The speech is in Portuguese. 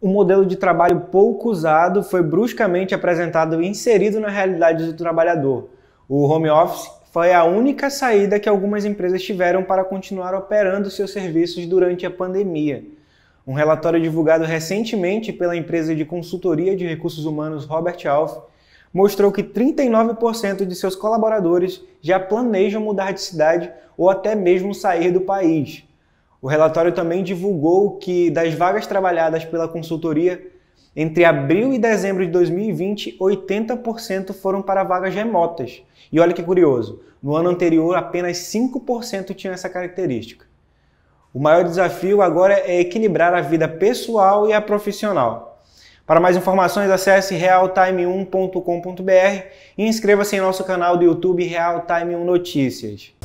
um modelo de trabalho pouco usado foi bruscamente apresentado e inserido na realidade do trabalhador. O home office foi a única saída que algumas empresas tiveram para continuar operando seus serviços durante a pandemia. Um relatório divulgado recentemente pela empresa de consultoria de recursos humanos Robert Alf mostrou que 39% de seus colaboradores já planejam mudar de cidade ou até mesmo sair do país. O relatório também divulgou que das vagas trabalhadas pela consultoria, entre abril e dezembro de 2020, 80% foram para vagas remotas. E olha que curioso, no ano anterior apenas 5% tinham essa característica. O maior desafio agora é equilibrar a vida pessoal e a profissional. Para mais informações, acesse realtime1.com.br e inscreva-se em nosso canal do YouTube Realtime 1 Notícias.